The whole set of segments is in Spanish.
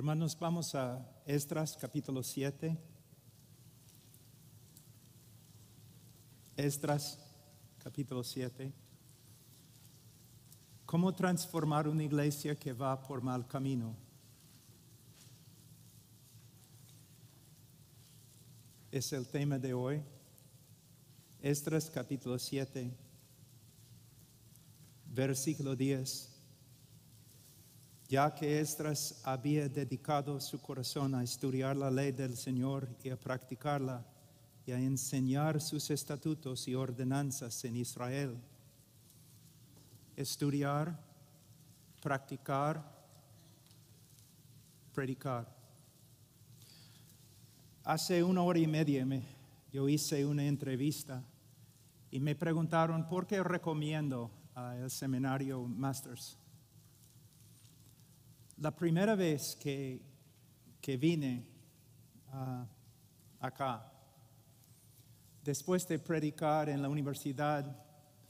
Hermanos, vamos a Estras capítulo 7. Estras capítulo 7. ¿Cómo transformar una iglesia que va por mal camino? Es el tema de hoy. Estras capítulo 7, versículo 10 ya que Estras había dedicado su corazón a estudiar la ley del Señor y a practicarla y a enseñar sus estatutos y ordenanzas en Israel. Estudiar, practicar, predicar. Hace una hora y media yo hice una entrevista y me preguntaron por qué recomiendo el seminario Masters. La primera vez que, vine ah, acá, después de predicar en la universidad,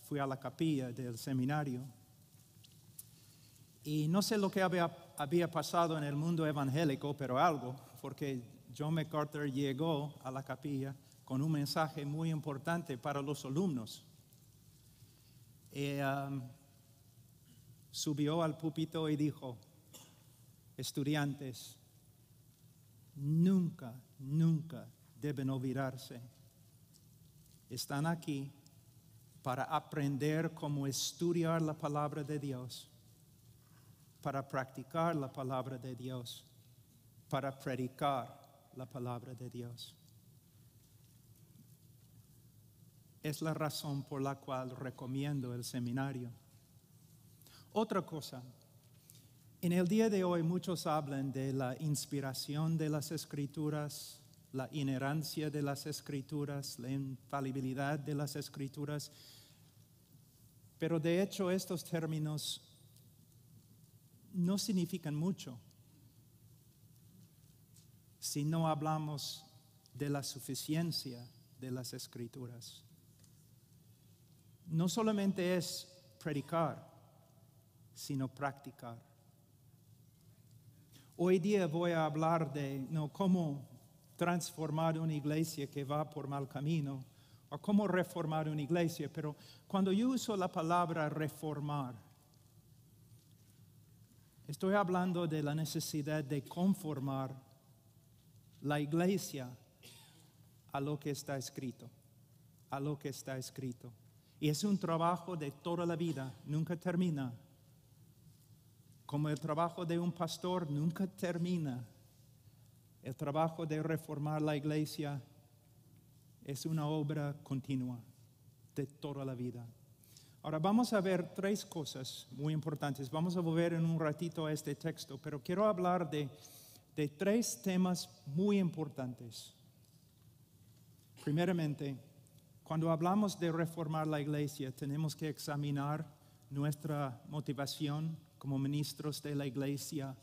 fui a la capilla del seminario y no sé lo que había, pasado en el mundo evangélico, pero algo, porque John MacArthur llegó a la capilla con un mensaje muy importante para los alumnos. Ah, subió al púlpito y dijo, estudiantes, nunca, nunca deben olvidarse. Están aquí para aprender cómo estudiar la palabra de Dios, para practicar la palabra de Dios, para predicar la palabra de Dios. Es la razón por la cual recomiendo el seminario. Otra cosa, en el día de hoy muchos hablan de la inspiración de las escrituras, la inerancia de las escrituras, la infalibilidad de las escrituras, pero de hecho estos términos no significan mucho si no hablamos de la suficiencia de las escrituras. No solamente es predicar, sino practicar. Hoy día voy a hablar de ¿no? cómo transformar una iglesia que va por mal camino o cómo reformar una iglesia, pero cuando yo uso la palabra reformar, estoy hablando de la necesidad de conformar la iglesia a lo que está escrito, a lo que está escrito. Y es un trabajo de toda la vida, nunca termina, como el trabajo de un pastor nunca termina, el trabajo de reformar la iglesia es una obra continua de toda la vida. Ahora vamos a ver tres cosas muy importantes. Vamos a volver en un ratito a este texto, pero quiero hablar de, tres temas muy importantes. Primeramente, cuando hablamos de reformar la iglesia, tenemos que examinar nuestra motivación, como ministros de la iglesia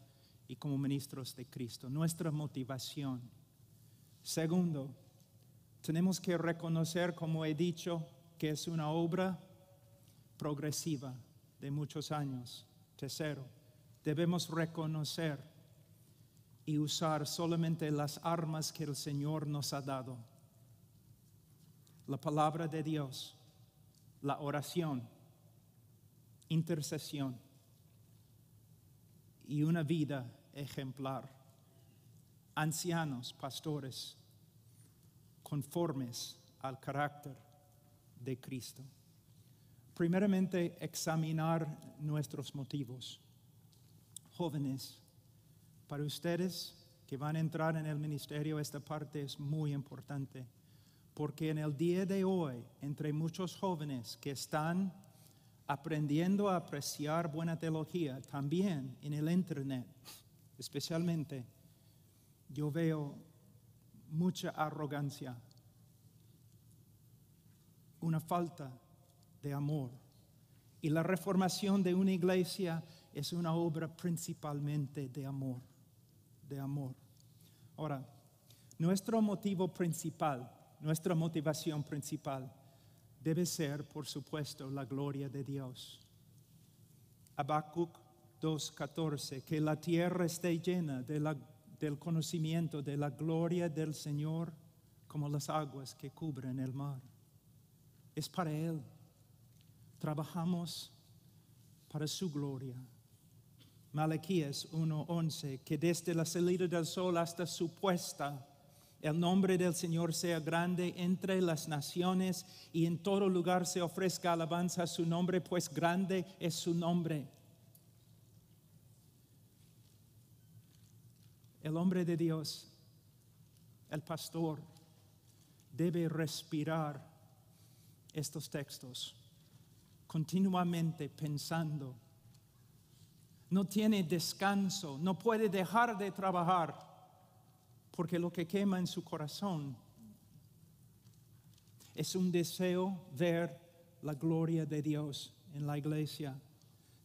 y como ministros de Cristo, nuestra motivación. Segundo, tenemos que reconocer, como he dicho, que es una obra progresiva de muchos años. Tercero, debemos reconocer y usar solamente las armas que el Señor nos ha dado. La palabra de Dios, la oración, intercesión, y una vida ejemplar. Ancianos, pastores, conformes al carácter de Cristo. Primeramente, examinar nuestros motivos. Jóvenes, para ustedes que van a entrar en el ministerio, esta parte es muy importante, porque en el día de hoy, entre muchos jóvenes que están aprendiendo a apreciar buena teología también en el Internet, especialmente, yo veo mucha arrogancia, una falta de amor. Y la reformación de una iglesia es una obra principalmente de amor, de amor. Ahora, nuestro motivo principal, nuestra motivación principal debe ser, por supuesto, la gloria de Dios. Habacuc 2.14, que la tierra esté llena del conocimiento de la gloria del Señor como las aguas que cubren el mar. Es para Él. Trabajamos para su gloria. Malaquías 1.11, que desde la salida del sol hasta su puesta, el nombre del Señor sea grande entre las naciones y en todo lugar se ofrezca alabanza a su nombre, pues grande es su nombre. El hombre de Dios, el pastor, debe respirar estos textos continuamente pensando. No tiene descanso, no puede dejar de trabajar porque lo que quema en su corazón es un deseo ver la gloria de Dios en la iglesia.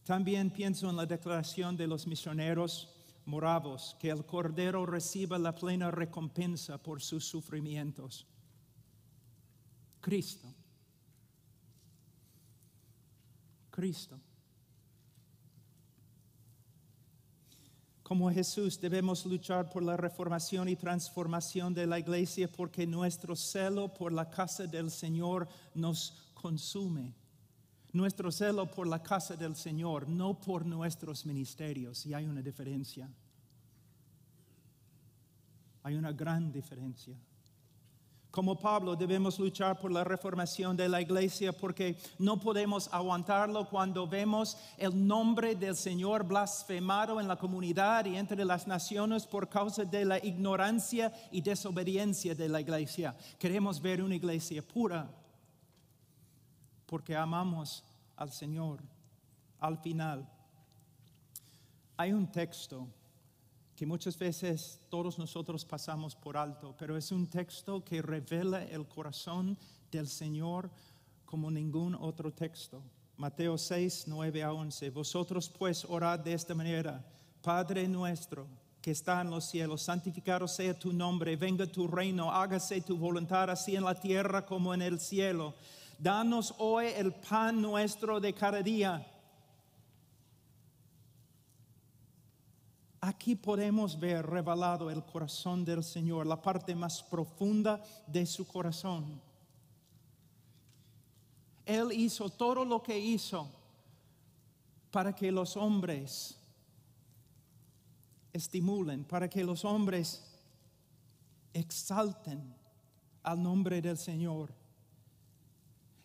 También pienso en la declaración de los misioneros moravos, que el Cordero reciba la plena recompensa por sus sufrimientos. Cristo. Cristo. Como Jesús debemos luchar por la reformación y transformación de la iglesia porque nuestro celo por la casa del Señor nos consume. Nuestro celo por la casa del Señor, no por nuestros ministerios. Y hay una diferencia. Hay una gran diferencia. Como Pablo debemos luchar por la reformación de la iglesia porque no podemos aguantarlo cuando vemos el nombre del Señor blasfemado en la comunidad y entre las naciones por causa de la ignorancia y desobediencia de la iglesia. Queremos ver una iglesia pura porque amamos al Señor. Al final, hay un texto que muchas veces todos nosotros pasamos por alto, pero es un texto que revela el corazón del Señor como ningún otro texto. Mateo 6, 9 a 11. Vosotros pues orad de esta manera. Padre nuestro que está en los cielos, santificado sea tu nombre, venga tu reino, hágase tu voluntad así en la tierra como en el cielo. Danos hoy el pan nuestro de cada día Aquí podemos ver revelado el corazón del Señor, la parte más profunda de su corazón. Él hizo todo lo que hizo para que los hombres estimulen, para que los hombres exalten al nombre del Señor.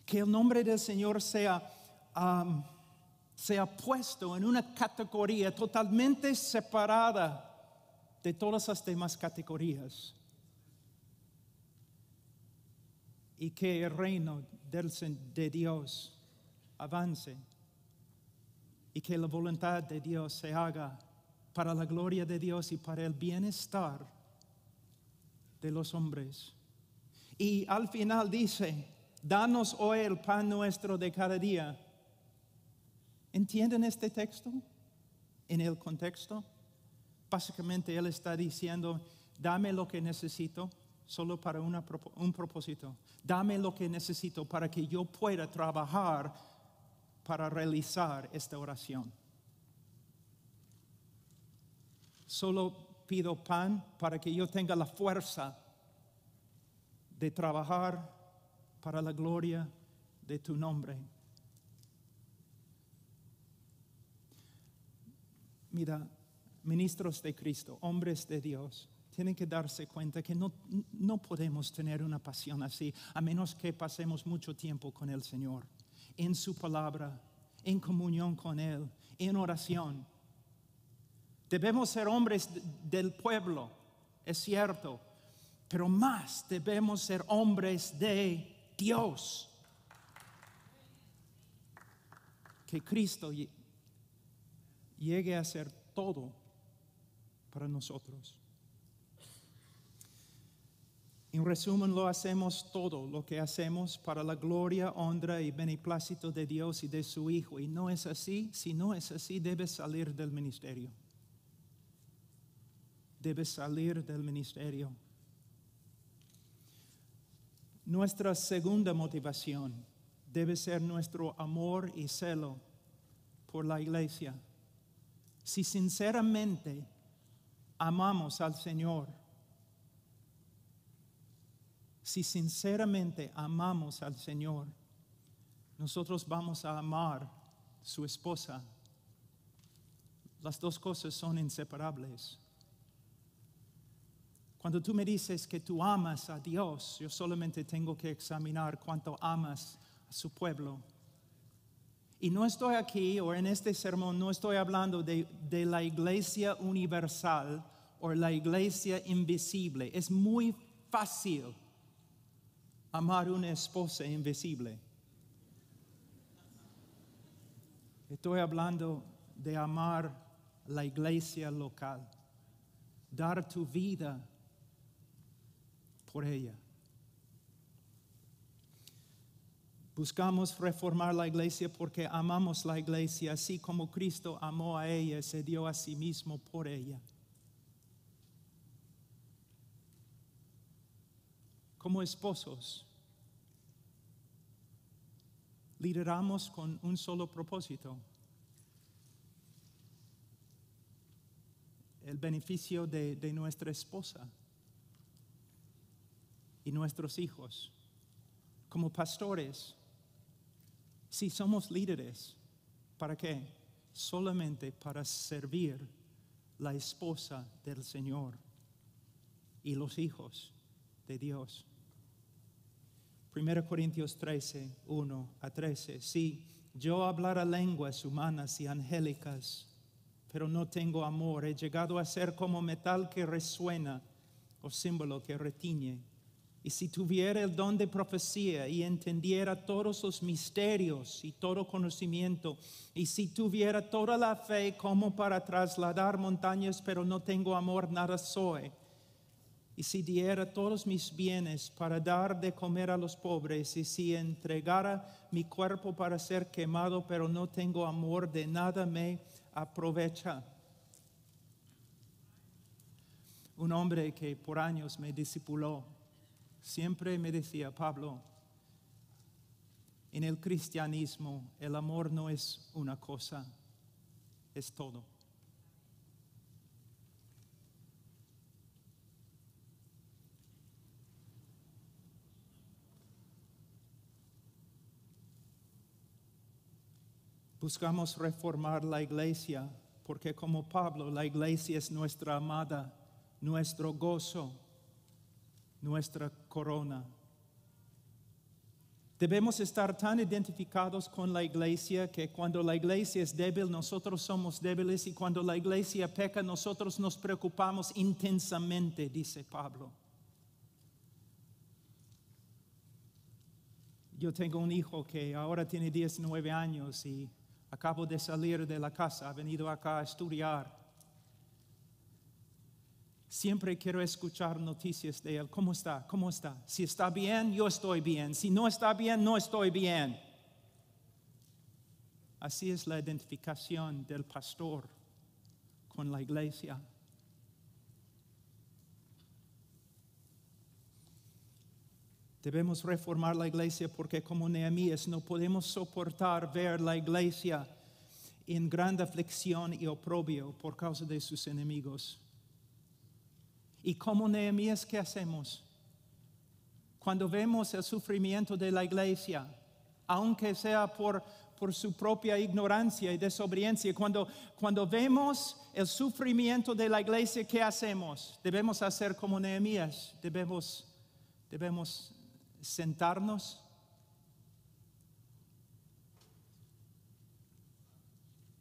Que el nombre del Señor sea se ha puesto en una categoría totalmente separada de todas las demás categorías. Y que el reino de Dios avance y que la voluntad de Dios se haga para la gloria de Dios y para el bienestar de los hombres. Y al final dice, danos hoy oh, el pan nuestro de cada día ¿Entienden este texto? En el contexto, básicamente Él está diciendo, dame lo que necesito solo para un propósito. Dame lo que necesito para que yo pueda trabajar para realizar esta oración. Solo pido pan para que yo tenga la fuerza de trabajar para la gloria de tu nombre. Mira, ministros de Cristo, hombres de Dios, tienen que darse cuenta que no, podemos tener una pasión así, a menos que pasemos mucho tiempo con el Señor, en su palabra, en comunión con Él, en oración. Debemos ser hombres del pueblo, es cierto, pero más debemos ser hombres de Dios. Que Cristo llegue a ser todo para nosotros. En resumen, lo hacemos todo lo que hacemos para la gloria, honra y beneplácito de Dios y de su Hijo. Y no es así. Si no es así, debes salir del ministerio. Debes salir del ministerio. Nuestra segunda motivación debe ser nuestro amor y celo por la iglesia si sinceramente amamos al Señor, si sinceramente amamos al Señor, nosotros vamos a amar su esposa. Las dos cosas son inseparables. Cuando tú me dices que tú amas a Dios, yo solamente tengo que examinar cuánto amas a su pueblo y no estoy aquí o en este sermón, no estoy hablando de, la iglesia universal o la iglesia invisible. Es muy fácil amar una esposa invisible. Estoy hablando de amar la iglesia local, dar tu vida por ella. Buscamos reformar la iglesia porque amamos la iglesia, así como Cristo amó a ella, se dio a sí mismo por ella. Como esposos, lideramos con un solo propósito, el beneficio de, de nuestra esposa y nuestros hijos. Como pastores, si somos líderes, ¿para qué? Solamente para servir la esposa del Señor y los hijos de Dios. 1 Corintios 13, 1 a 13. Si yo hablara lenguas humanas y angélicas, pero no tengo amor, he llegado a ser como metal que resuena o símbolo que retiñe y si tuviera el don de profecía y entendiera todos los misterios y todo conocimiento, y si tuviera toda la fe como para trasladar montañas, pero no tengo amor, nada soy, y si diera todos mis bienes para dar de comer a los pobres, y si entregara mi cuerpo para ser quemado, pero no tengo amor, de nada me aprovecha. Un hombre que por años me discipuló siempre me decía, Pablo, en el cristianismo el amor no es una cosa, es todo. Buscamos reformar la iglesia porque como Pablo, la iglesia es nuestra amada, nuestro gozo, nuestra corona. Debemos estar tan identificados con la iglesia que cuando la iglesia es débil, nosotros somos débiles y cuando la iglesia peca, nosotros nos preocupamos intensamente, dice Pablo. Yo tengo un hijo que ahora tiene 19 años y acabo de salir de la casa, ha venido acá a estudiar. Siempre quiero escuchar noticias de él. ¿Cómo está? ¿Cómo está? Si está bien, yo estoy bien. Si no está bien, no estoy bien. Así es la identificación del pastor con la iglesia. Debemos reformar la iglesia porque como Nehemías no podemos soportar ver la iglesia en gran aflicción y oprobio por causa de sus enemigos. Y como Nehemías, ¿qué hacemos? Cuando vemos el sufrimiento de la iglesia, aunque sea por, por su propia ignorancia y desobediencia, cuando, cuando vemos el sufrimiento de la iglesia, ¿qué hacemos? Debemos hacer como Nehemías, debemos, debemos sentarnos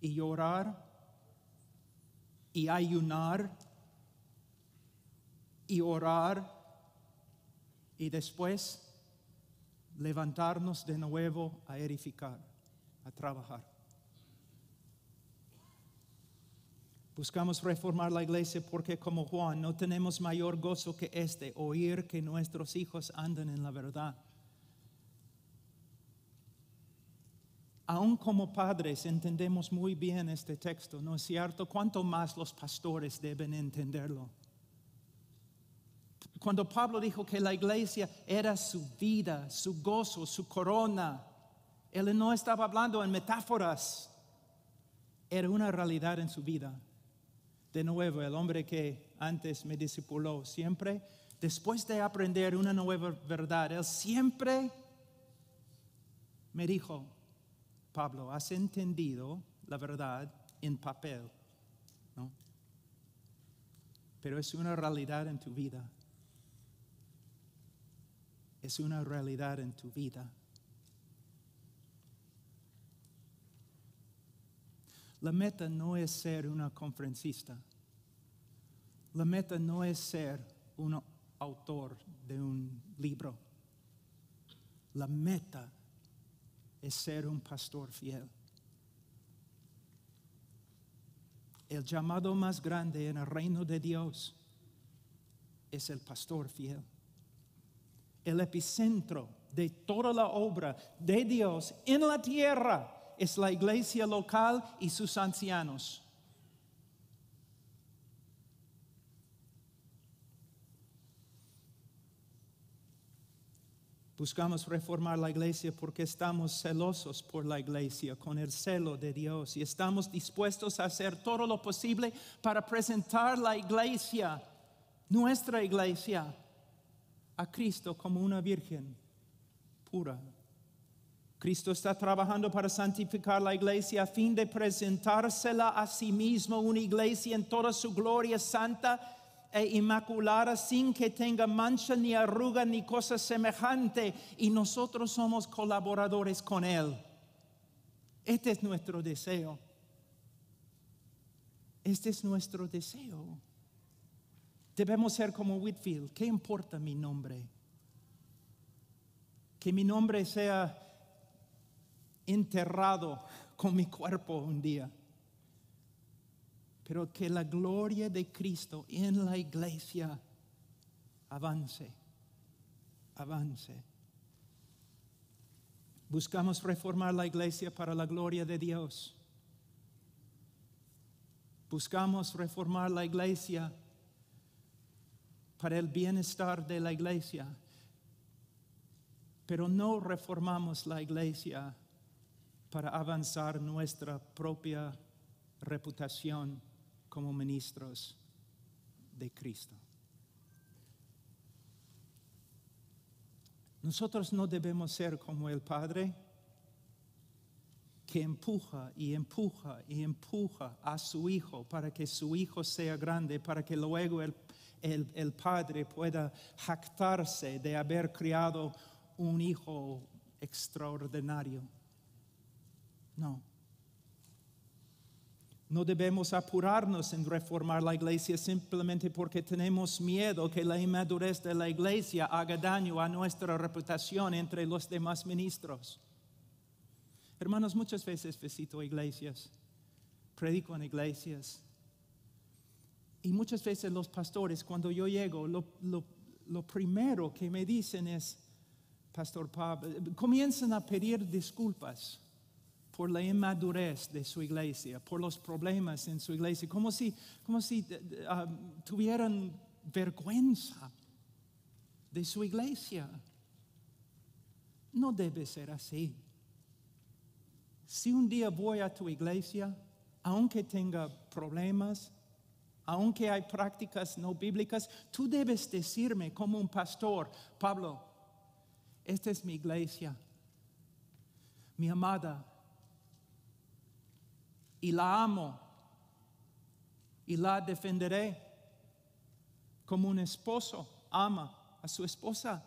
y llorar y ayunar y orar y después levantarnos de nuevo a edificar, a trabajar. Buscamos reformar la iglesia porque como Juan no tenemos mayor gozo que este, oír que nuestros hijos andan en la verdad. Aún como padres entendemos muy bien este texto, ¿no es cierto? ¿Cuánto más los pastores deben entenderlo? Cuando Pablo dijo que la iglesia era su vida, su gozo, su corona, él no estaba hablando en metáforas, era una realidad en su vida. De nuevo, el hombre que antes me discipuló siempre, después de aprender una nueva verdad, él siempre me dijo, Pablo, has entendido la verdad en papel, ¿no? Pero es una realidad en tu vida es una realidad en tu vida. La meta no es ser una conferencista. La meta no es ser un autor de un libro. La meta es ser un pastor fiel. El llamado más grande en el reino de Dios es el pastor fiel el epicentro de toda la obra de Dios en la tierra es la iglesia local y sus ancianos. Buscamos reformar la iglesia porque estamos celosos por la iglesia, con el celo de Dios, y estamos dispuestos a hacer todo lo posible para presentar la iglesia, nuestra iglesia, a Cristo como una virgen pura. Cristo está trabajando para santificar la iglesia a fin de presentársela a sí mismo, una iglesia en toda su gloria santa e inmaculada, sin que tenga mancha ni arruga ni cosa semejante. Y nosotros somos colaboradores con Él. Este es nuestro deseo. Este es nuestro deseo. Debemos ser como Whitfield. ¿Qué importa mi nombre? Que mi nombre sea enterrado con mi cuerpo un día. Pero que la gloria de Cristo en la iglesia avance, avance. Buscamos reformar la iglesia para la gloria de Dios. Buscamos reformar la iglesia para el bienestar de la iglesia. Pero no reformamos la iglesia para avanzar nuestra propia reputación como ministros de Cristo. Nosotros no debemos ser como el Padre que empuja y empuja y empuja a su hijo para que su hijo sea grande, para que luego el, el, padre pueda jactarse de haber criado un hijo extraordinario. No. No debemos apurarnos en reformar la iglesia simplemente porque tenemos miedo que la inmadurez de la iglesia haga daño a nuestra reputación entre los demás ministros. Hermanos, muchas veces visito iglesias, predico en iglesias y muchas veces los pastores, cuando yo llego, lo, primero que me dicen es, Pastor Pablo, comienzan a pedir disculpas por la inmadurez de su iglesia, por los problemas en su iglesia, como si, ah, tuvieran vergüenza de su iglesia. No debe ser así. Si un día voy a tu iglesia, aunque tenga problemas, aunque hay prácticas no bíblicas, tú debes decirme como un pastor, Pablo, esta es mi iglesia, mi amada, y la amo, y la defenderé como un esposo ama a su esposa.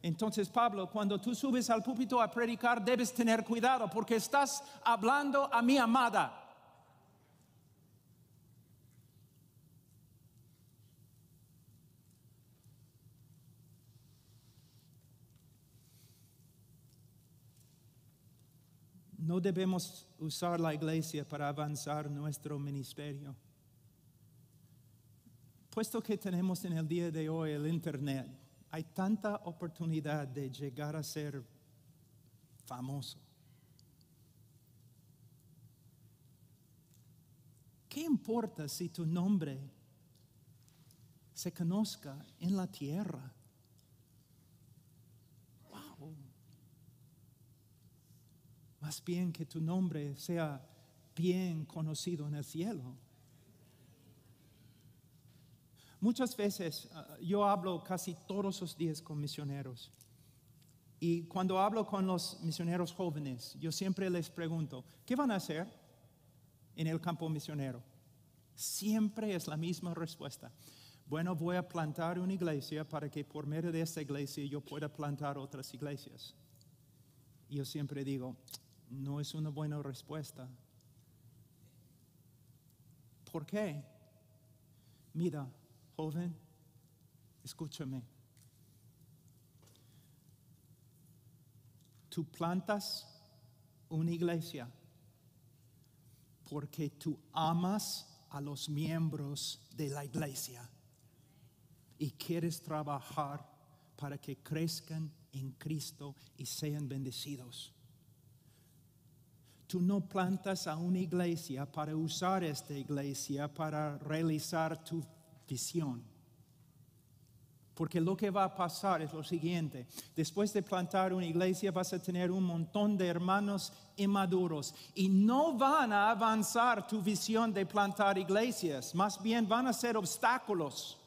Entonces, Pablo, cuando tú subes al púlpito a predicar, debes tener cuidado porque estás hablando a mi amada. No debemos usar la iglesia para avanzar nuestro ministerio. Puesto que tenemos en el día de hoy el Internet, hay tanta oportunidad de llegar a ser famoso. ¿Qué importa si tu nombre se conozca en la tierra? bien que tu nombre sea bien conocido en el cielo. Muchas veces ah, yo hablo casi todos los días con misioneros. Y cuando hablo con los misioneros jóvenes, yo siempre les pregunto, ¿qué van a hacer en el campo misionero? Siempre es la misma respuesta. Bueno, voy a plantar una iglesia para que por medio de esta iglesia yo pueda plantar otras iglesias. Y yo siempre digo, no es una buena respuesta. ¿Por qué? Mira, joven, escúchame. Tú plantas una iglesia porque tú amas a los miembros de la iglesia y quieres trabajar para que crezcan en Cristo y sean bendecidos. Tú no plantas a una iglesia para usar esta iglesia para realizar tu visión. Porque lo que va a pasar es lo siguiente. Después de plantar una iglesia vas a tener un montón de hermanos inmaduros y no van a avanzar tu visión de plantar iglesias. Más bien van a ser obstáculos.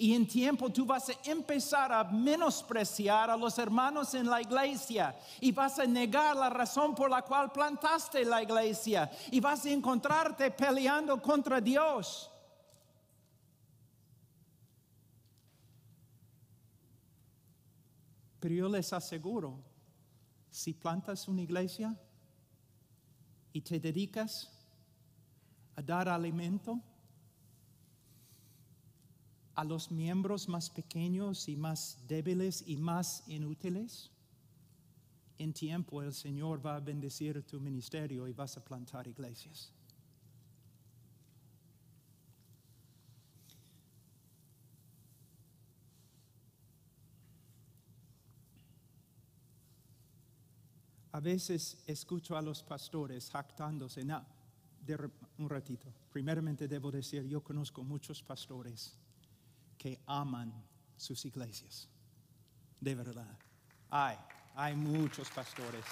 Y en tiempo tú vas a empezar a menospreciar a los hermanos en la iglesia y vas a negar la razón por la cual plantaste la iglesia y vas a encontrarte peleando contra Dios. Pero yo les aseguro, si plantas una iglesia y te dedicas a dar alimento, a los miembros más pequeños y más débiles y más inútiles? En tiempo el Señor va a bendecir tu ministerio y vas a plantar iglesias. A veces escucho a los pastores jactándose. un ratito. Primeramente debo decir, yo conozco muchos pastores que aman sus iglesias. De verdad. Hay, hay muchos pastores.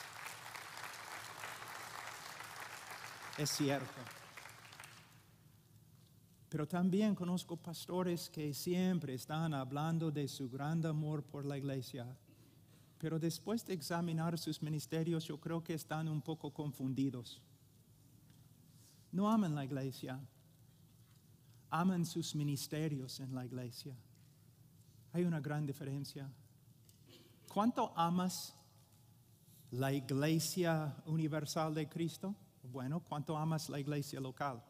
Es cierto. Pero también conozco pastores que siempre están hablando de su gran amor por la iglesia. Pero después de examinar sus ministerios, yo creo que están un poco confundidos. No aman la iglesia, aman sus ministerios en la iglesia. Hay una gran diferencia. ¿Cuánto amas la iglesia universal de Cristo? Bueno, ¿cuánto amas la iglesia local?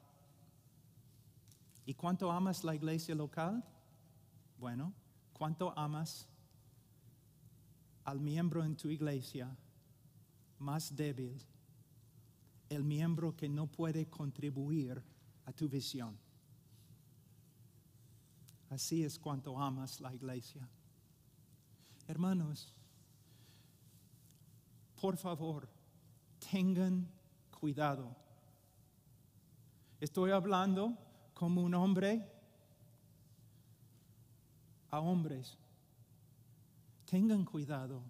¿Y cuánto amas la iglesia local? Bueno, ¿cuánto amas al miembro en tu iglesia más débil, el miembro que no puede contribuir a tu visión? Así es cuanto amas la iglesia. Hermanos, por favor, tengan cuidado. Estoy hablando como un hombre a hombres. Tengan cuidado.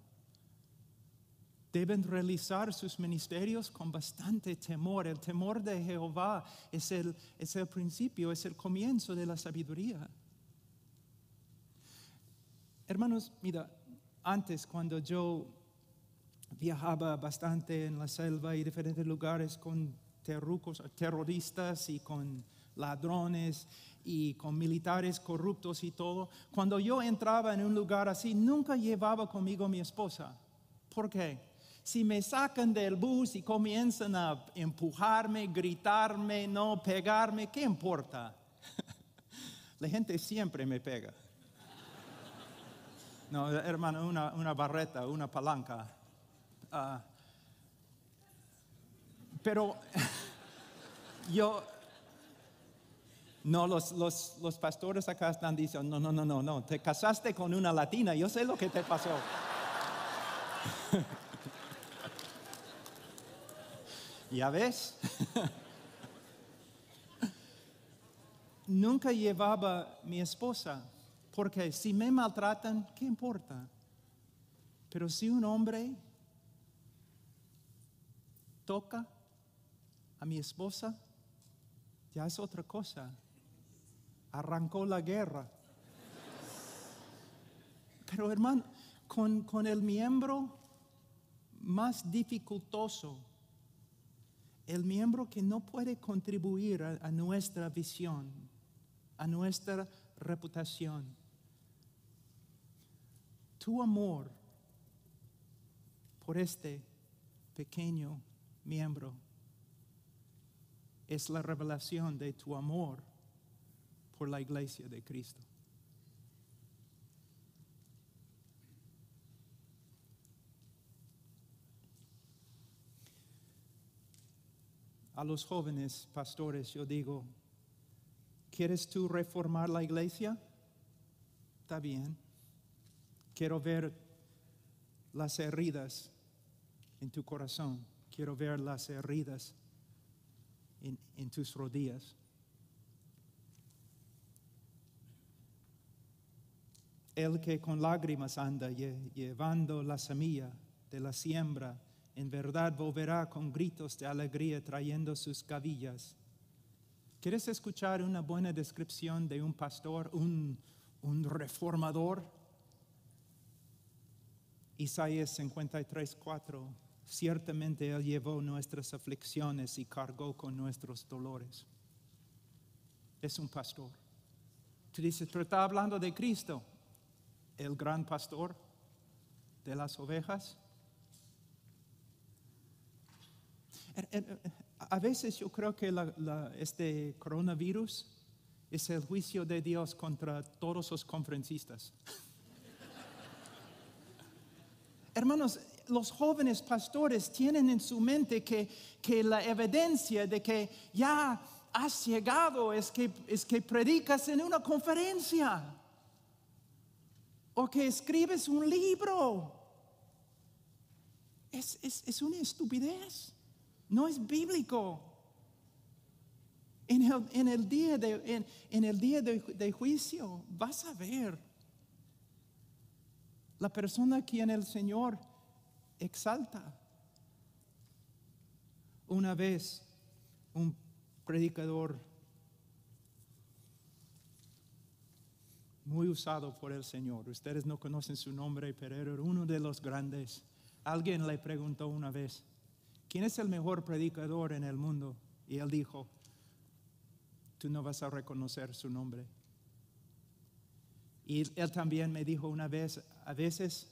Deben realizar sus ministerios con bastante temor. El temor de Jehová es el, es el principio, es el comienzo de la sabiduría. Hermanos, mira, antes cuando yo viajaba bastante en la selva y diferentes lugares con terrucos, terroristas y con ladrones y con militares corruptos y todo, cuando yo entraba en un lugar así, nunca llevaba conmigo a mi esposa. ¿Por qué? Si me sacan del bus y comienzan a empujarme, gritarme, no pegarme, ¿qué importa? la gente siempre me pega. No, hermano, una, barreta, una palanca. Ah. pero yo, no, los, los, pastores acá están diciendo, no, no, no, no, no, te casaste con una latina, yo sé lo que te pasó. ¿Ya ves? Nunca llevaba mi esposa porque si me maltratan, ¿qué importa? Pero si un hombre toca a mi esposa, ya es otra cosa. Arrancó la guerra. Pero hermano, con, el miembro más dificultoso, el miembro que no puede contribuir a nuestra visión, a nuestra reputación tu amor por este pequeño miembro es la revelación de tu amor por la iglesia de Cristo. A los jóvenes pastores yo digo, ¿quieres tú reformar la iglesia? Está bien Quiero ver las heridas en tu corazón. Quiero ver las heridas en, tus rodillas. El que con lágrimas anda llevando la semilla de la siembra, en verdad volverá con gritos de alegría trayendo sus cabillas. ¿Quieres escuchar una buena descripción de un pastor, un, un reformador? Isaías 53, 4, ciertamente Él llevó nuestras aflicciones y cargó con nuestros dolores. Es un pastor. Tú dices, pero está hablando de Cristo, el gran pastor de las ovejas. Er, er, er, a veces yo creo que este coronavirus es el juicio de Dios contra todos los conferencistas. Hermanos, los jóvenes pastores tienen en su mente que, la evidencia de que ya has llegado es que, es que predicas en una conferencia o que escribes un libro. Es, una estupidez, no es bíblico. En el, día, de, en, el día de, de juicio vas a ver la persona a quien el Señor exalta. Una vez un predicador muy usado por el Señor, ustedes no conocen su nombre, pero era uno de los grandes. Alguien le preguntó una vez, ¿quién es el mejor predicador en el mundo? Y él dijo, tú no vas a reconocer su nombre. Y él también me dijo una vez, a veces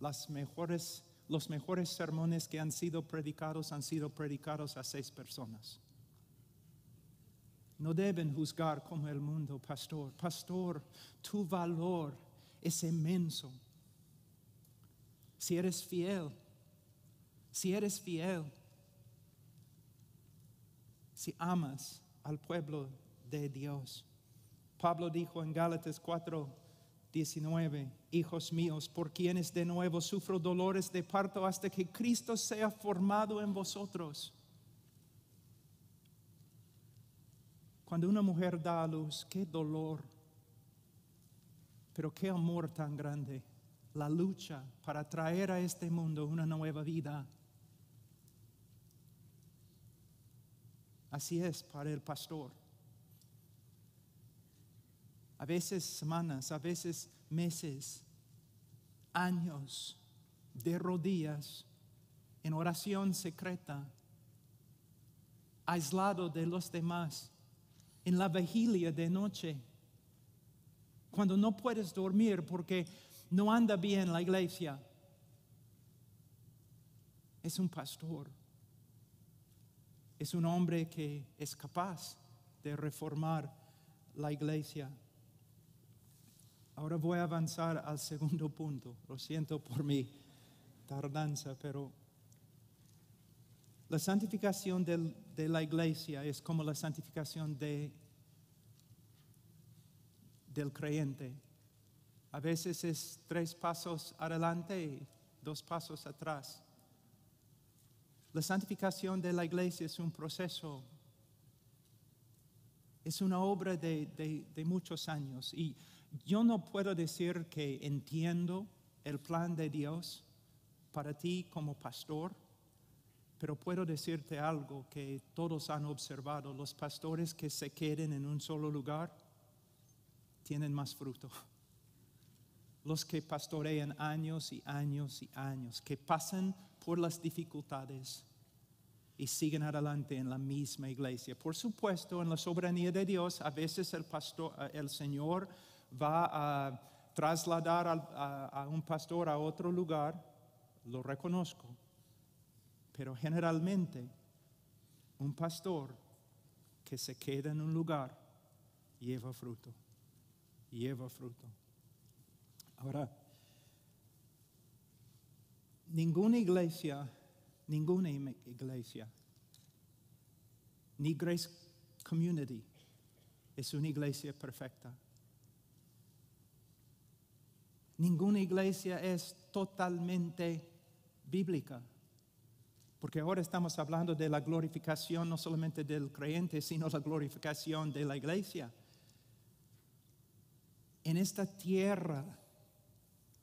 las mejores, los mejores sermones que han sido predicados han sido predicados a seis personas. No deben juzgar como el mundo, pastor. Pastor, tu valor es inmenso. Si eres fiel, si eres fiel, si amas al pueblo de Dios. Pablo dijo en Gálatas 4, 19, hijos míos, por quienes de nuevo sufro dolores de parto hasta que Cristo sea formado en vosotros. Cuando una mujer da a luz, qué dolor, pero qué amor tan grande, la lucha para traer a este mundo una nueva vida. Así es para el pastor. A veces semanas, a veces meses, años de rodillas en oración secreta, aislado de los demás, en la vigilia de noche, cuando no puedes dormir porque no anda bien la iglesia. Es un pastor, es un hombre que es capaz de reformar la iglesia. Ahora voy a avanzar al segundo punto. Lo siento por mi tardanza, pero la santificación de la iglesia es como la santificación de, del creyente. A veces es tres pasos adelante y dos pasos atrás. La santificación de la iglesia es un proceso, es una obra de, de muchos años. Y yo no puedo decir que entiendo el plan de Dios para ti como pastor, pero puedo decirte algo que todos han observado. Los pastores que se queden en un solo lugar tienen más fruto. Los que pastorean años y años y años, que pasan por las dificultades y siguen adelante en la misma iglesia. Por supuesto, en la soberanía de Dios, a veces el pastor, el Señor va a trasladar a, un pastor a otro lugar, lo reconozco, pero generalmente un pastor que se queda en un lugar lleva fruto, lleva fruto. Ahora, ninguna iglesia, ninguna iglesia, ni Grace Community es una iglesia perfecta. Ninguna iglesia es totalmente bíblica. Porque ahora estamos hablando de la glorificación no solamente del creyente, sino la glorificación de la iglesia. En esta tierra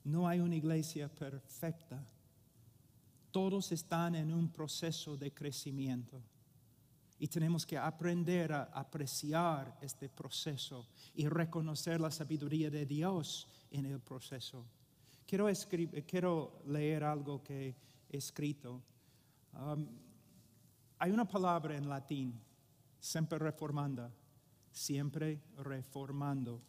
no hay una iglesia perfecta. Todos están en un proceso de crecimiento. Y tenemos que aprender a apreciar este proceso y reconocer la sabiduría de Dios en el proceso. Quiero, leer algo que he escrito. Um, hay una palabra en latín, siempre reformanda, siempre reformando.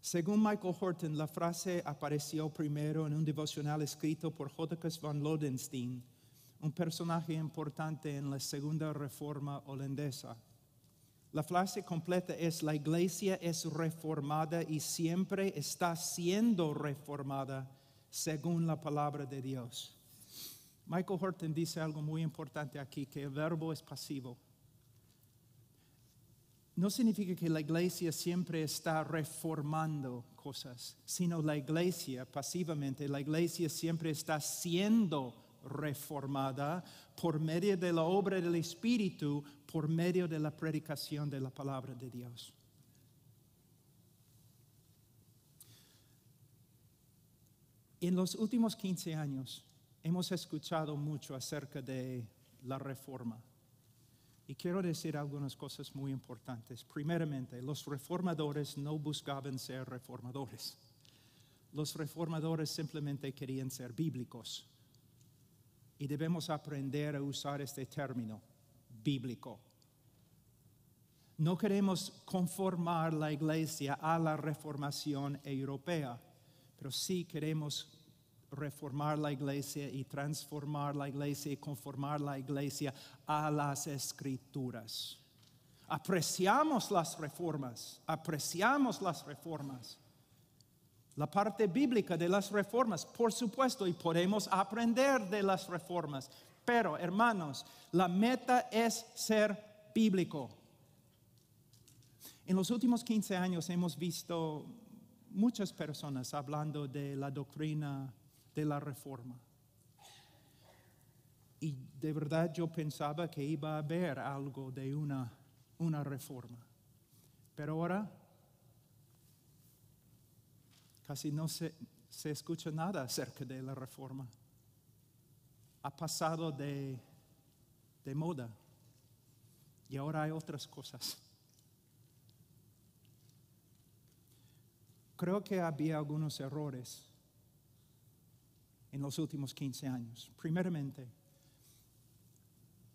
Según Michael Horton, la frase apareció primero en un devocional escrito por Johannes van Lodenstein, un personaje importante en la Segunda Reforma holandesa la frase completa es, la iglesia es reformada y siempre está siendo reformada según la palabra de Dios. Michael Horton dice algo muy importante aquí, que el verbo es pasivo. No significa que la iglesia siempre está reformando cosas, sino la iglesia pasivamente, la iglesia siempre está siendo reformada por medio de la obra del Espíritu, por medio de la predicación de la palabra de Dios. En los últimos 15 años hemos escuchado mucho acerca de la reforma. Y quiero decir algunas cosas muy importantes. Primeramente, los reformadores no buscaban ser reformadores. Los reformadores simplemente querían ser bíblicos. Y debemos aprender a usar este término bíblico. No queremos conformar la iglesia a la reformación europea, pero sí queremos reformar la iglesia y transformar la iglesia y conformar la iglesia a las escrituras. Apreciamos las reformas, apreciamos las reformas, la parte bíblica de las reformas, por supuesto, y podemos aprender de las reformas. Pero, hermanos, la meta es ser bíblico. En los últimos 15 años hemos visto muchas personas hablando de la doctrina de la reforma. Y de verdad yo pensaba que iba a haber algo de una, una reforma. Pero ahora casi no se, escucha nada acerca de la reforma. Ha pasado de, de moda y ahora hay otras cosas. Creo que había algunos errores en los últimos 15 años. Primeramente,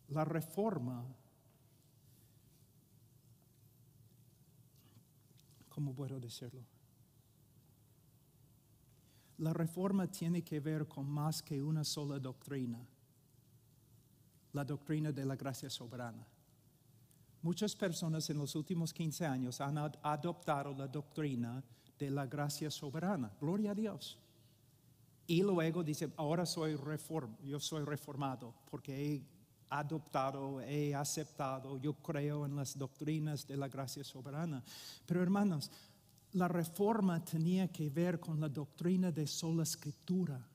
la reforma, ¿cómo puedo decirlo? la reforma tiene que ver con más que una sola doctrina, la doctrina de la gracia soberana. Muchas personas en los últimos 15 años han adoptado la doctrina de la gracia soberana. Gloria a Dios. Y luego dicen, ahora soy yo soy reformado porque he adoptado, he aceptado, yo creo en las doctrinas de la gracia soberana. Pero hermanos, la reforma tenía que ver con la doctrina de sola escritura,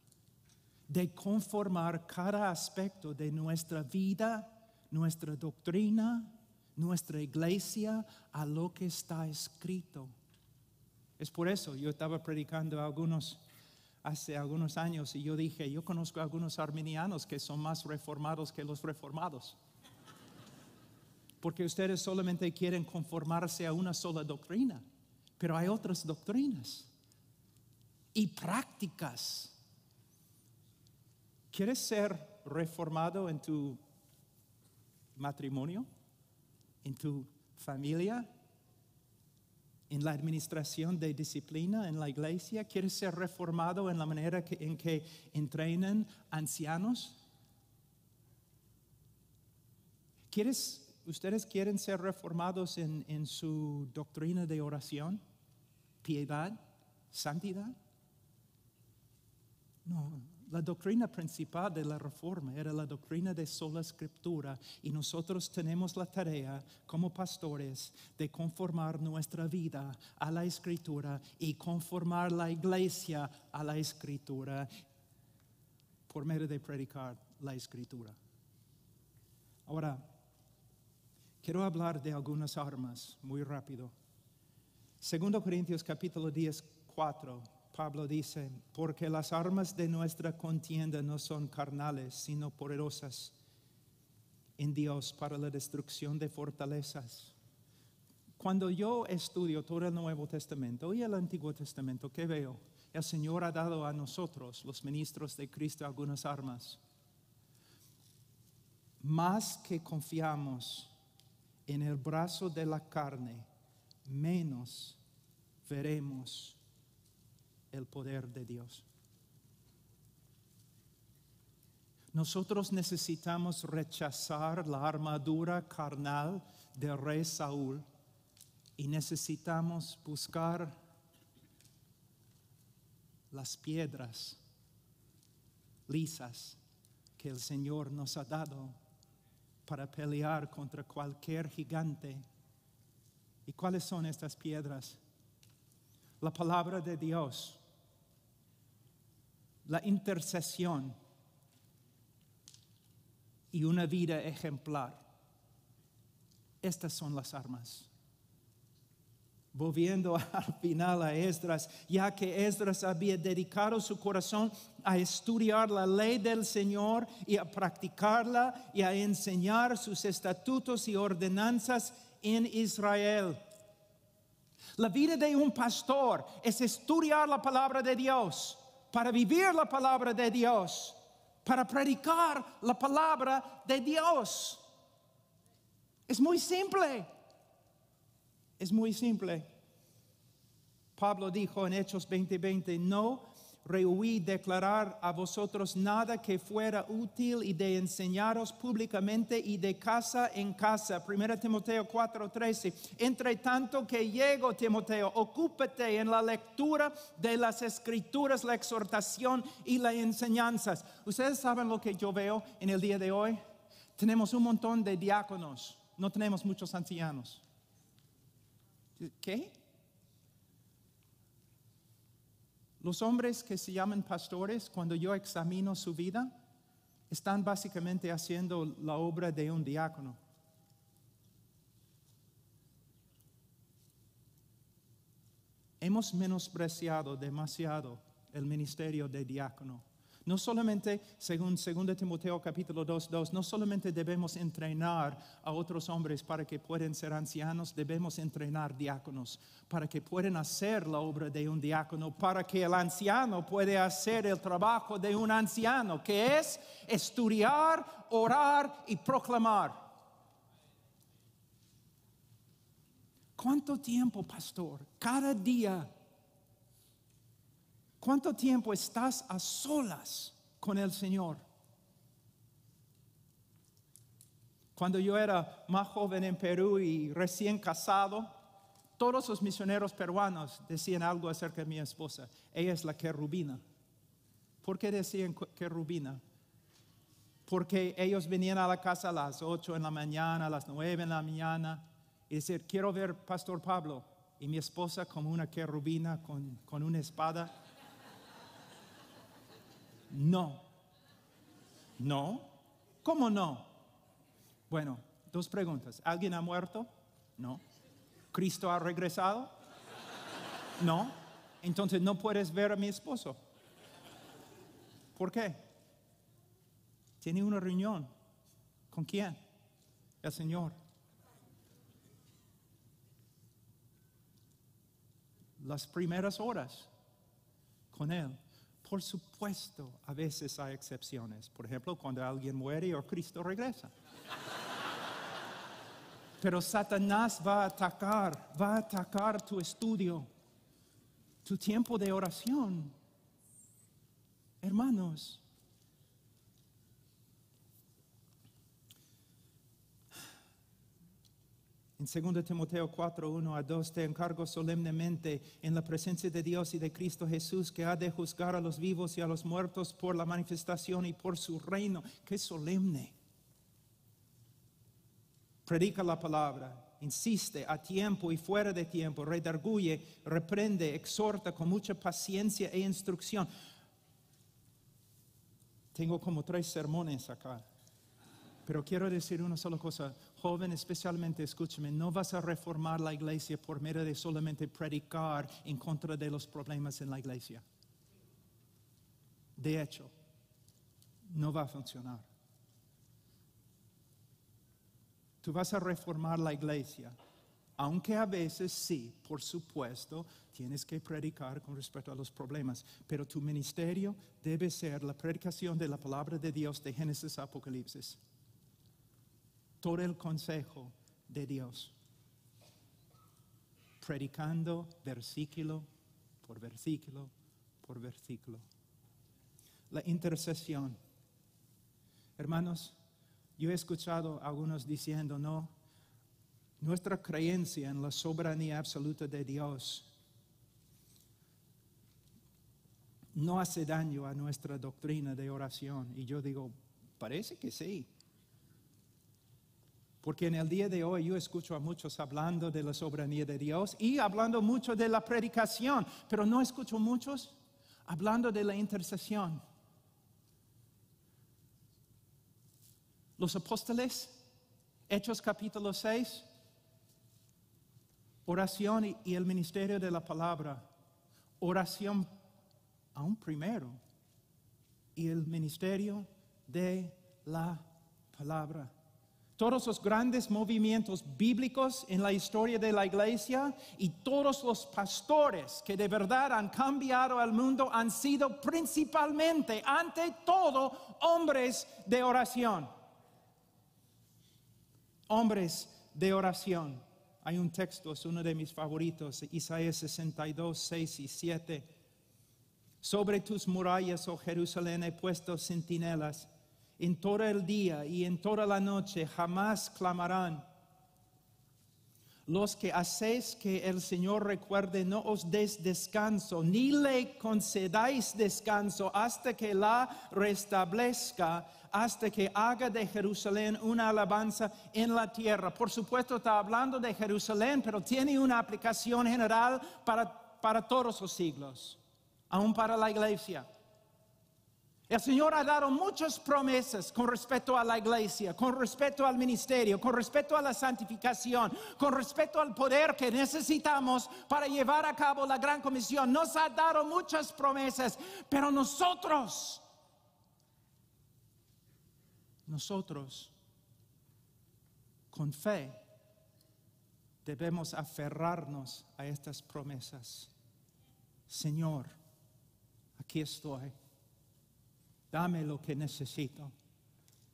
de conformar cada aspecto de nuestra vida, nuestra doctrina, nuestra iglesia a lo que está escrito. Es por eso yo estaba predicando a algunos hace algunos años y yo dije, yo conozco a algunos arminianos que son más reformados que los reformados. Porque ustedes solamente quieren conformarse a una sola doctrina. Pero hay otras doctrinas y prácticas. ¿Quieres ser reformado en tu matrimonio? ¿En tu familia? ¿En la administración de disciplina en la iglesia? ¿Quieres ser reformado en la manera en que entrenan ancianos? ¿Quieres ¿Ustedes quieren ser reformados en, su doctrina de oración, piedad, santidad? No, la doctrina principal de la reforma era la doctrina de sola escritura y nosotros tenemos la tarea como pastores de conformar nuestra vida a la escritura y conformar la iglesia a la escritura por medio de predicar la escritura. Ahora, Quiero hablar de algunas armas muy rápido. Segundo Corintios capítulo 10, 4, Pablo dice, porque las armas de nuestra contienda no son carnales, sino poderosas en Dios para la destrucción de fortalezas. Cuando yo estudio todo el Nuevo Testamento y el Antiguo Testamento, ¿qué veo? El Señor ha dado a nosotros, los ministros de Cristo, algunas armas. Más que confiamos en el brazo de la carne, menos veremos el poder de Dios. Nosotros necesitamos rechazar la armadura carnal del rey Saúl y necesitamos buscar las piedras lisas que el Señor nos ha dado para pelear contra cualquier gigante. ¿Y cuáles son estas piedras? La palabra de Dios, la intercesión y una vida ejemplar. Estas son las armas. Volviendo al final a Esdras, ya que Esdras había dedicado su corazón a estudiar la ley del Señor y a practicarla y a enseñar sus estatutos y ordenanzas en Israel. La vida de un pastor es estudiar la palabra de Dios, para vivir la palabra de Dios, para predicar la palabra de Dios. Es muy simple. Es muy simple. Pablo dijo en Hechos 20:20, 20, no rehuí declarar a vosotros nada que fuera útil y de enseñaros públicamente y de casa en casa. Primera Timoteo 4:13. Entre tanto que llego, Timoteo, ocúpate en la lectura de las escrituras, la exhortación y las enseñanzas. Ustedes saben lo que yo veo en el día de hoy. Tenemos un montón de diáconos, no tenemos muchos ancianos. ¿Qué? Los hombres que se llaman pastores, cuando yo examino su vida, están básicamente haciendo la obra de un diácono. Hemos menospreciado demasiado el ministerio de diácono. No solamente, según 2 Timoteo capítulo 2, 2, no solamente debemos entrenar a otros hombres para que puedan ser ancianos, debemos entrenar diáconos para que puedan hacer la obra de un diácono, para que el anciano pueda hacer el trabajo de un anciano, que es estudiar, orar y proclamar. ¿Cuánto tiempo, pastor? Cada día ¿Cuánto tiempo estás a solas con el Señor? Cuando yo era más joven en Perú y recién casado, todos los misioneros peruanos decían algo acerca de mi esposa. Ella es la querubina. ¿Por qué decían querubina? Porque ellos venían a la casa a las 8 en la mañana, a las 9 en la mañana, y decían, quiero ver Pastor Pablo. Y mi esposa como una querubina con, con una espada no. No. ¿Cómo no? Bueno, dos preguntas. ¿Alguien ha muerto? No. ¿Cristo ha regresado? No. Entonces no puedes ver a mi esposo. ¿Por qué? Tiene una reunión. ¿Con quién? El Señor. Las primeras horas con Él por supuesto, a veces hay excepciones. Por ejemplo, cuando alguien muere o Cristo regresa. Pero Satanás va a atacar, va a atacar tu estudio, tu tiempo de oración. Hermanos, En 2 Timoteo 4, 1 a 2, te encargo solemnemente en la presencia de Dios y de Cristo Jesús, que ha de juzgar a los vivos y a los muertos por la manifestación y por su reino. ¡Qué solemne! Predica la palabra, insiste a tiempo y fuera de tiempo, redarguye, reprende, exhorta con mucha paciencia e instrucción. Tengo como tres sermones acá. Pero quiero decir una sola cosa, joven especialmente, escúcheme, no vas a reformar la iglesia por medio de solamente predicar en contra de los problemas en la iglesia. De hecho, no va a funcionar. Tú vas a reformar la iglesia, aunque a veces sí, por supuesto, tienes que predicar con respecto a los problemas, pero tu ministerio debe ser la predicación de la palabra de Dios de Génesis a Apocalipsis todo el consejo de Dios, predicando versículo por versículo por versículo. La intercesión. Hermanos, yo he escuchado a algunos diciendo, no, nuestra creencia en la soberanía absoluta de Dios no hace daño a nuestra doctrina de oración. Y yo digo, parece que sí. Porque en el día de hoy yo escucho a muchos hablando de la soberanía de Dios y hablando mucho de la predicación, pero no escucho muchos hablando de la intercesión. Los apóstoles, Hechos capítulo 6, oración y el ministerio de la palabra, oración aún primero y el ministerio de la palabra todos los grandes movimientos bíblicos en la historia de la iglesia y todos los pastores que de verdad han cambiado al mundo han sido principalmente, ante todo, hombres de oración. Hombres de oración. Hay un texto, es uno de mis favoritos, Isaías 62, 6 y 7. Sobre tus murallas, oh Jerusalén, he puesto centinelas en todo el día y en toda la noche jamás clamarán. Los que hacéis que el Señor recuerde, no os des descanso, ni le concedáis descanso hasta que la restablezca, hasta que haga de Jerusalén una alabanza en la tierra. Por supuesto está hablando de Jerusalén, pero tiene una aplicación general para, para todos los siglos, aún para la iglesia. El Señor ha dado muchas promesas con respecto a la iglesia, con respecto al ministerio, con respecto a la santificación, con respecto al poder que necesitamos para llevar a cabo la gran comisión. Nos ha dado muchas promesas, pero nosotros, nosotros, con fe, debemos aferrarnos a estas promesas. Señor, aquí estoy dame lo que necesito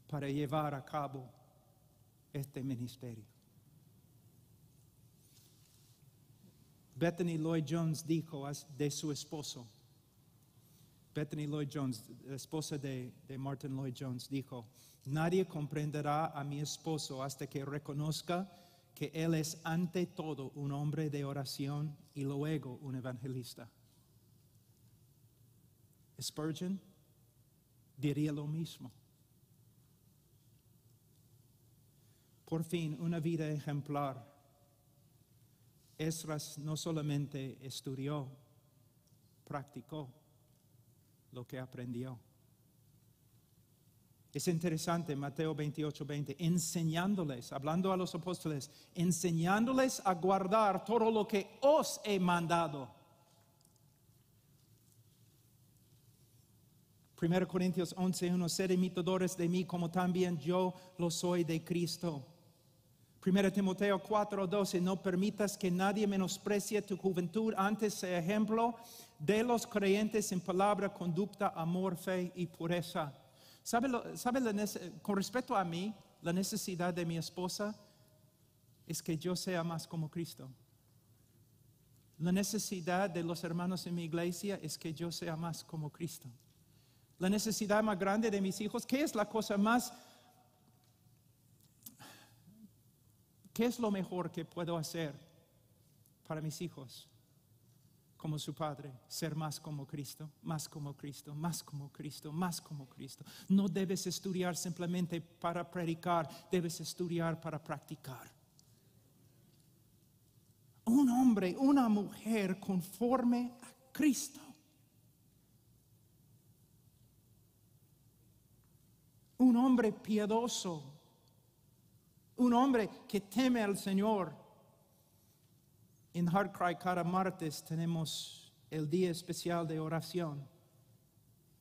para llevar a cabo este ministerio. Bethany Lloyd Jones dijo de su esposo, Bethany Lloyd Jones, esposa de, Martin Lloyd Jones, dijo, nadie comprenderá a mi esposo hasta que reconozca que él es ante todo un hombre de oración y luego un evangelista. Spurgeon diría lo mismo. Por fin, una vida ejemplar. Esras no solamente estudió, practicó lo que aprendió. Es interesante, Mateo 28, 20, enseñándoles, hablando a los apóstoles, enseñándoles a guardar todo lo que os he mandado. 1 Corintios 11, 1, sed imitadores de mí como también yo lo soy de Cristo. 1 Timoteo 4, 12, no permitas que nadie menosprecie tu juventud, antes sea ejemplo de los creyentes en palabra, conducta, amor, fe y pureza. ¿Sabe, con respecto a mí, la necesidad de mi esposa es que yo sea más como Cristo. La necesidad de los hermanos en mi iglesia es que yo sea más como Cristo la necesidad más grande de mis hijos? ¿Qué es la cosa más... ¿Qué es lo mejor que puedo hacer para mis hijos como su padre? Ser más como Cristo, más como Cristo, más como Cristo, más como Cristo. No debes estudiar simplemente para predicar, debes estudiar para practicar. Un hombre, una mujer conforme a Cristo. hombre piadoso, un hombre que teme al Señor. En cry cada martes tenemos el día especial de oración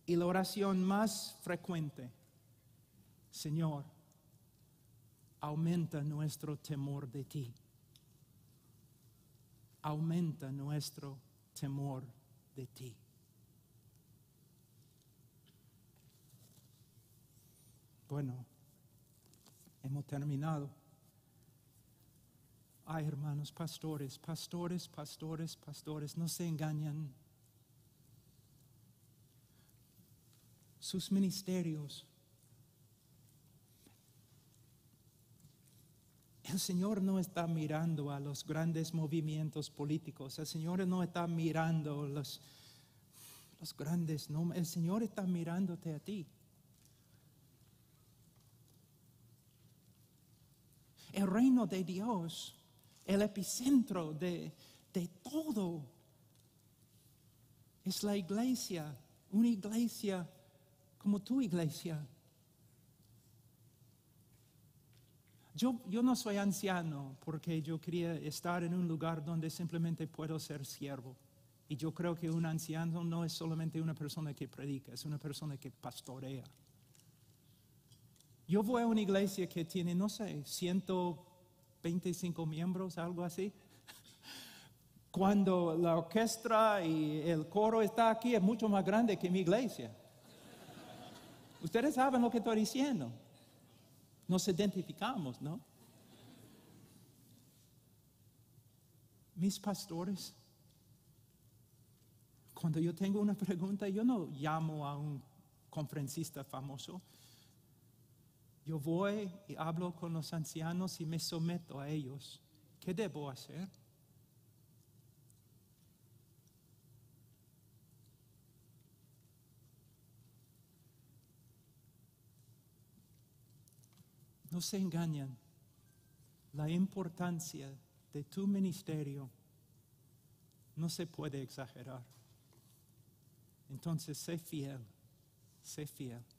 y la oración más frecuente, Señor, aumenta nuestro temor de ti. Aumenta nuestro temor de ti. Bueno, hemos terminado. Ay, hermanos, pastores, pastores, pastores, pastores, no se engañan. Sus ministerios. El Señor no está mirando a los grandes movimientos políticos. El Señor no está mirando los, los grandes El Señor está mirándote a ti. el reino de Dios, el epicentro de, todo. Es la iglesia, una iglesia como tu iglesia. yo no soy anciano porque yo quería estar en un lugar donde simplemente puedo ser siervo. Y yo creo que un anciano no es solamente una persona que predica, es una persona que pastorea. Yo voy a una iglesia que tiene, no sé, 125 miembros, algo así. Cuando la orquesta y el coro está aquí es mucho más grande que mi iglesia. Ustedes saben lo que estoy diciendo. Nos identificamos, ¿no? Mis pastores, cuando yo tengo una pregunta, yo no llamo a un conferencista famoso yo voy y hablo con los ancianos y me someto a ellos. ¿Qué debo hacer? No se engañan. La importancia de tu ministerio no se puede exagerar. Entonces, sé fiel, sé fiel.